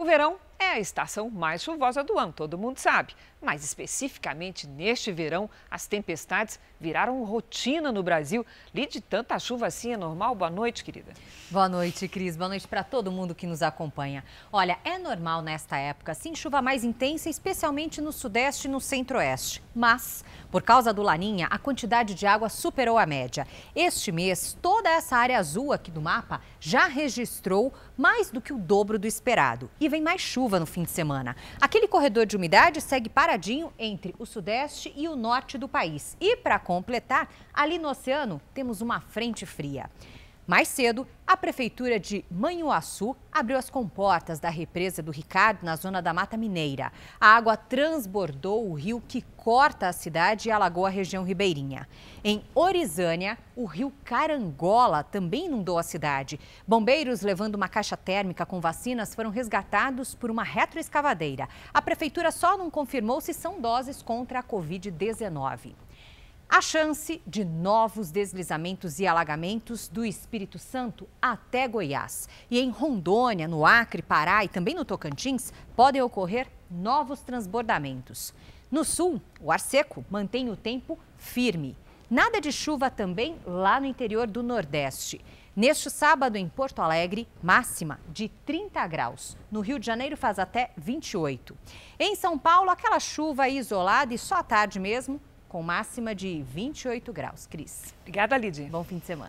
O verão é a estação mais chuvosa do ano, todo mundo sabe. Mas especificamente neste verão, as tempestades viraram rotina no Brasil. Lide tanta chuva assim é normal? Boa noite, querida. Boa noite, Cris. Boa noite para todo mundo que nos acompanha. Olha, é normal nesta época, sim, chuva mais intensa, especialmente no sudeste e no centro-oeste. Mas, por causa do Laninha, a quantidade de água superou a média. Este mês, toda essa área azul aqui do mapa já registrou mais do que o dobro do esperado. E vem mais chuva no fim de semana. Aquele corredor de umidade segue paradinho entre o sudeste e o norte do país. E, para completar, ali no oceano temos uma frente fria. Mais cedo, a Prefeitura de Manhuaçu abriu as comportas da represa do Ricardo, na zona da Mata Mineira. A água transbordou o rio que corta a cidade e alagou a região ribeirinha. Em Orizânia, o rio Carangola também inundou a cidade. Bombeiros levando uma caixa térmica com vacinas foram resgatados por uma retroescavadeira. A Prefeitura só não confirmou se são doses contra a Covid-19. A chance de novos deslizamentos e alagamentos do Espírito Santo até Goiás. E em Rondônia, no Acre, Pará e também no Tocantins, podem ocorrer novos transbordamentos. No sul, o ar seco mantém o tempo firme. Nada de chuva também lá no interior do Nordeste. Neste sábado, em Porto Alegre, máxima de 30 graus. No Rio de Janeiro, faz até 28. Em São Paulo, aquela chuva isolada e só à tarde mesmo com máxima de 28 graus. Cris. Obrigada, Lidy. Bom fim de semana.